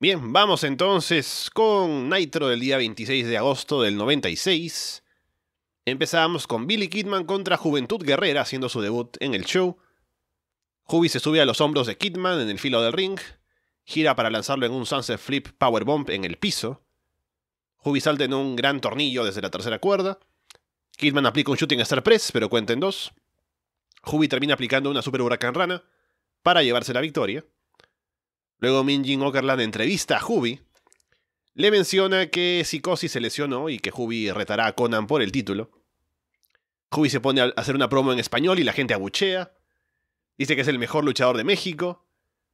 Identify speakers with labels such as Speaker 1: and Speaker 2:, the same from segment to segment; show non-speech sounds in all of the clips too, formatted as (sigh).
Speaker 1: Bien, vamos entonces con Nitro del día 26 de agosto del 96. Empezamos con Billy Kidman contra Juventud Guerrera haciendo su debut en el show. Juby se sube a los hombros de Kidman en el filo del ring, gira para lanzarlo en un Sunset Flip Powerbomb en el piso. Juby salta en un gran tornillo desde la tercera cuerda. Kidman aplica un Shooting Star Press, pero cuenta en dos. Juby termina aplicando una Super Huracán Rana para llevarse la victoria. Luego Minjin Okerland entrevista a Hubi. Le menciona que Psicosis se lesionó y que Hubi retará a Conan por el título. Hubi se pone a hacer una promo en español y la gente abuchea. Dice que es el mejor luchador de México.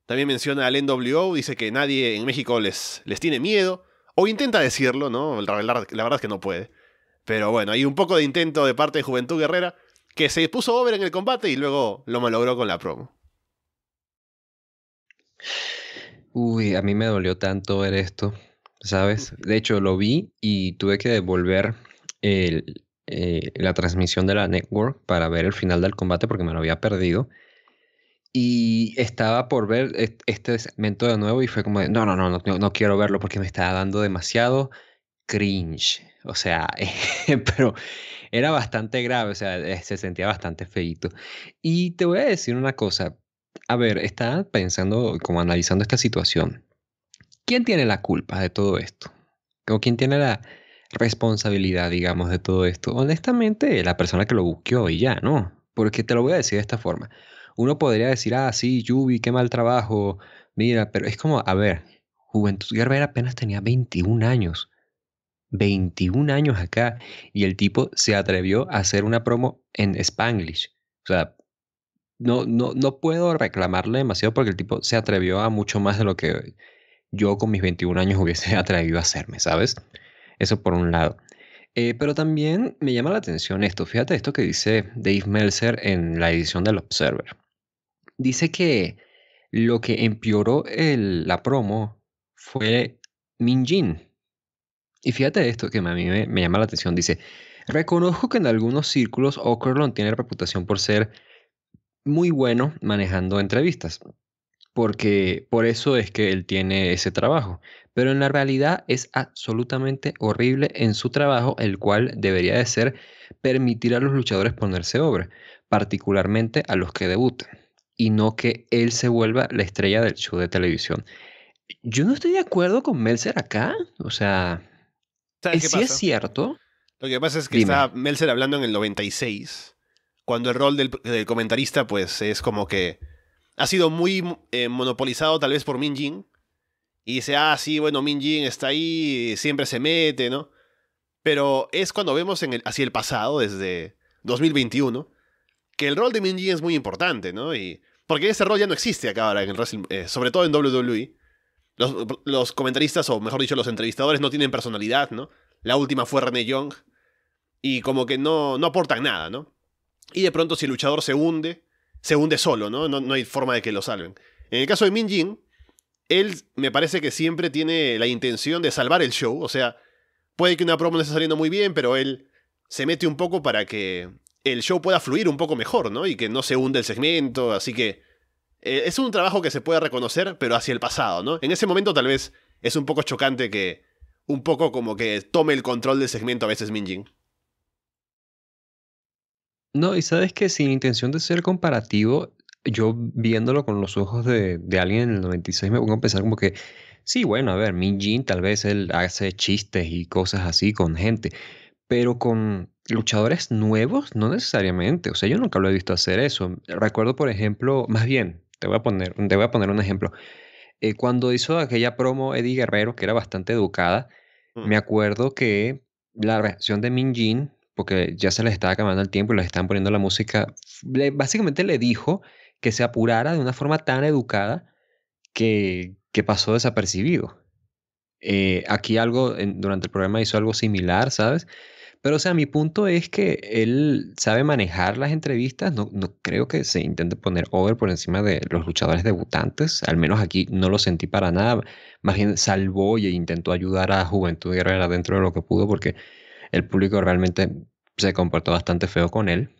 Speaker 1: También menciona al NWO, dice que nadie en México les, les tiene miedo. O intenta decirlo, ¿no? La, la, verdad es que no puede. Pero bueno, hay un poco de intento de parte de Juventud Guerrera, que se puso over en el combate y luego lo malogró con la promo.
Speaker 2: Uy, a mí me dolió tanto ver esto, ¿sabes? De hecho, lo vi y tuve que devolver eh, la transmisión de la network para ver el final del combate porque me lo había perdido. Y estaba por ver este segmento de nuevo y fue como, no, no, no, no, quiero verlo porque me estaba dando demasiado cringe. O sea, (laughs) pero era bastante grave, o sea, eh, se sentía bastante feito. Y te voy a decir una cosa, a ver, está pensando, como analizando esta situación. ¿Quién tiene la culpa de todo esto? ¿O quién tiene la responsabilidad, digamos, de todo esto? Honestamente, la persona que lo busqueó y ya, ¿no? Porque te lo voy a decir de esta forma. Uno podría decir, ah, sí, Yubi, qué mal trabajo, mira, pero es como, a ver, Juventud Guerrera apenas tenía 21 años. 21 años acá y el tipo se atrevió a hacer una promo en Spanglish. O sea, no, no, no puedo reclamarle demasiado porque el tipo se atrevió a mucho más de lo que yo con mis 21 años (laughs) hubiese atrevido a hacerme, ¿sabes? Eso por un lado. Eh, pero también me llama la atención esto. Fíjate esto que dice Dave Meltzer en la edición del Observer. Dice que lo que empeoró el, la promo fue Jin. Y fíjate esto que a mí me, me llama la atención. Dice, reconozco que en algunos círculos Okerlund tiene reputación por ser muy bueno manejando entrevistas, porque por eso es que él tiene ese trabajo. Pero en la realidad es absolutamente horrible en su trabajo, el cual debería de ser permitir a los luchadores ponerse obra, particularmente a los que debutan, y no que él se vuelva la estrella del show de televisión. Yo no estoy de acuerdo con Melzer acá, o sea, si es cierto.
Speaker 1: Lo que pasa es que está Melzer hablando en el 96 cuando el rol del, comentarista pues es como que ha sido muy eh, monopolizado tal vez por Min Jin. Y dice, ah, sí, bueno, Min Jin está ahí, siempre se mete, ¿no? Pero es cuando vemos en el, hacia el pasado, desde 2021, que el rol de Min Jin es muy importante, ¿no? Y, porque ese rol ya no existe acá ahora en el eh, sobre todo en WWE. Los, comentaristas, o mejor dicho, los entrevistadores no tienen personalidad, ¿no? La última fue René Young. Y como que no, no aportan nada, ¿no? Y de pronto si el luchador se hunde, se hunde solo, ¿no? No, hay forma de que lo salven. En el caso de Min Jin, él me parece que siempre tiene la intención de salvar el show. O sea, puede que una promo no esté saliendo muy bien, pero él se mete un poco para que el show pueda fluir un poco mejor, ¿no? Y que no se hunde el segmento. Así que eh, es un trabajo que se puede reconocer, pero hacia el pasado, ¿no? En ese momento tal vez es un poco chocante que un poco como que tome el control del segmento a veces Min Jin.
Speaker 2: No, y sabes que sin intención de ser comparativo, yo viéndolo con los ojos de, alguien en el 96 me pongo a pensar como que, sí, bueno, a ver, Min Jin tal vez él hace chistes y cosas así con gente, pero con luchadores nuevos no necesariamente, o sea, yo nunca lo he visto hacer eso. Recuerdo, por ejemplo, más bien, te voy a poner, te voy a poner un ejemplo. Eh, cuando hizo aquella promo Eddie Guerrero, que era bastante educada, me mm. acuerdo que la reacción de Min Jin porque ya se les estaba acabando el tiempo y les estaban poniendo la música. básicamente le dijo que se apurara de una forma tan educada que, que pasó desapercibido. Eh, aquí algo, durante el programa hizo algo similar, ¿sabes? Pero, o sea, mi punto es que él sabe manejar las entrevistas. No, no creo que se intente poner over por encima de los luchadores debutantes. Al menos aquí no lo sentí para nada. Más bien salvó y intentó ayudar a Juventud Guerrera dentro de lo que pudo porque el público realmente se comportó bastante feo con él.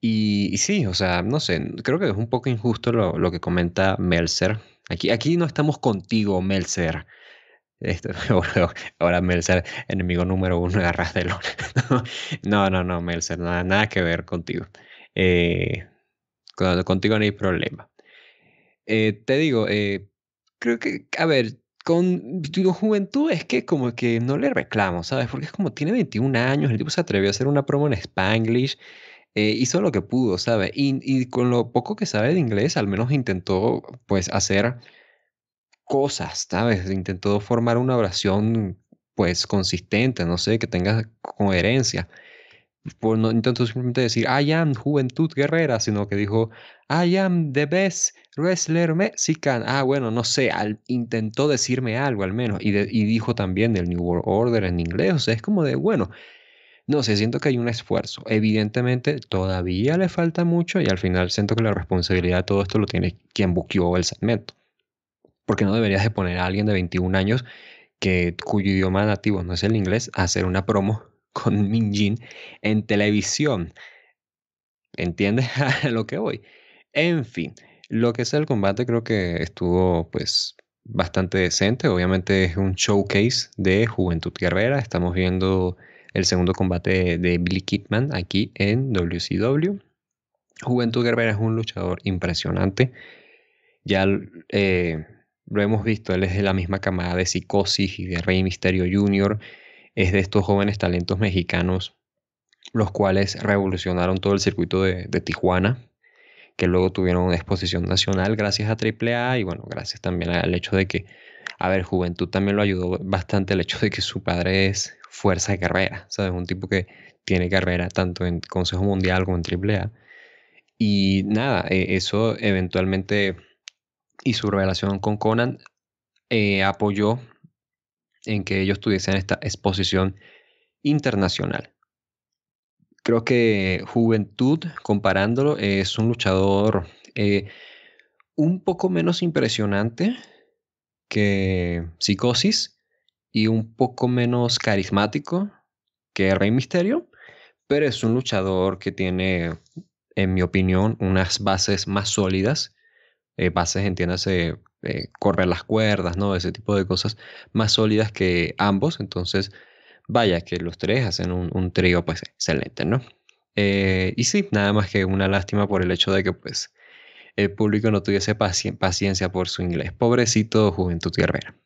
Speaker 2: Y, sí, o sea, no sé, creo que es un poco injusto lo, que comenta Melzer. Aquí, aquí no estamos contigo, Melzer. Esto, (laughs) ahora Melzer, enemigo número uno de Rasdelón. (laughs) no, no, no, Melzer, nada, nada que ver contigo. Eh, contigo no hay problema. Eh, te digo, eh, creo que, a ver, con tu juventud es que como que no le reclamo, ¿sabes? Porque es como tiene 21 años, el tipo se atrevió a hacer una promo en Spanglish, eh, hizo lo que pudo, ¿sabes? Y, y, con lo poco que sabe de inglés, al menos intentó pues hacer cosas, ¿sabes? Intentó formar una oración pues consistente, no sé, que tenga coherencia por pues, no intentó simplemente decir I am Juventud Guerrera, sino que dijo I am the best wrestler mexican. Ah, bueno, no sé, al, intentó decirme algo al menos. Y, dijo también del New World Order en inglés. O sea, es como de, bueno, no sé, siento que hay un esfuerzo. Evidentemente, todavía le falta mucho y al final siento que la responsabilidad de todo esto lo tiene quien buqueó el segmento. Porque no deberías de poner a alguien de 21 años que, cuyo idioma nativo no es el inglés a hacer una promo con Min Jin en televisión. ¿Entiendes (laughs) a lo que voy? En fin, lo que es el combate creo que estuvo pues bastante decente. Obviamente es un showcase de Juventud Guerrera. Estamos viendo el segundo combate de Billy Kidman aquí en WCW. Juventud Guerrera es un luchador impresionante. Ya eh, lo hemos visto, él es de la misma camada de Psicosis y de Rey Misterio Jr es de estos jóvenes talentos mexicanos, los cuales revolucionaron todo el circuito de, Tijuana, que luego tuvieron una exposición nacional gracias a AAA y bueno, gracias también al hecho de que, a ver, Juventud también lo ayudó bastante el hecho de que su padre es fuerza de carrera, ¿sabes? Un tipo que tiene carrera tanto en Consejo Mundial como en AAA. Y nada, e, eso eventualmente y su relación con Conan eh, apoyó en que ellos tuviesen esta exposición internacional. Creo que Juventud, comparándolo, es un luchador eh, un poco menos impresionante que Psicosis y un poco menos carismático que Rey Misterio, pero es un luchador que tiene, en mi opinión, unas bases más sólidas, eh, bases, entiéndase, eh, correr las cuerdas, ¿no? Ese tipo de cosas más sólidas que ambos. Entonces, vaya que los tres hacen un, un trío, pues, excelente, ¿no? Eh, y sí, nada más que una lástima por el hecho de que, pues, el público no tuviese paciencia por su inglés. Pobrecito Juventud Guerrera.